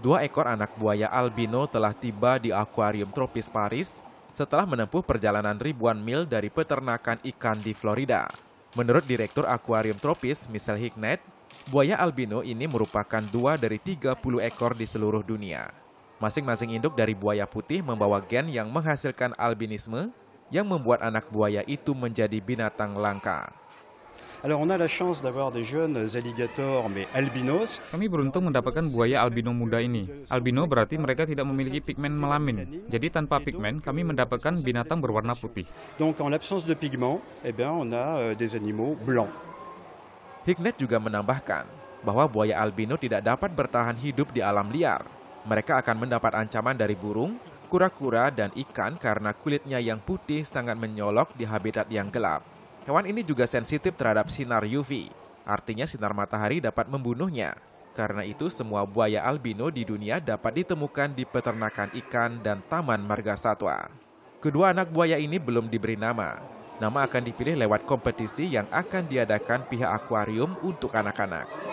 dua ekor anak buaya albino telah tiba di akuarium tropis Paris setelah menempuh perjalanan ribuan mil dari peternakan ikan di Florida. Menurut Direktur Akuarium Tropis, Michel Hignett, buaya albino ini merupakan dua dari 30 ekor di seluruh dunia. Masing-masing induk dari buaya putih membawa gen yang menghasilkan albinisme yang membuat anak buaya itu menjadi binatang langka. Alors on a la chance d'avoir des jeunes alligators mais Kami beruntung mendapatkan buaya albino muda ini. Albino berarti mereka tidak memiliki pigmen melamin. Jadi tanpa pigmen kami mendapatkan binatang berwarna putih. Donc en l'absence de pigment, eh bien on a euh, des animaux blancs. Hignet juga menambahkan bahwa buaya albino tidak dapat bertahan hidup di alam liar. Mereka akan mendapat ancaman dari burung, kura-kura, dan ikan karena kulitnya yang putih sangat menyolok di habitat yang gelap. Hewan ini juga sensitif terhadap sinar UV, artinya sinar matahari dapat membunuhnya. Karena itu, semua buaya albino di dunia dapat ditemukan di peternakan ikan dan taman marga satwa. Kedua anak buaya ini belum diberi nama. Nama akan dipilih lewat kompetisi yang akan diadakan pihak akuarium untuk anak-anak.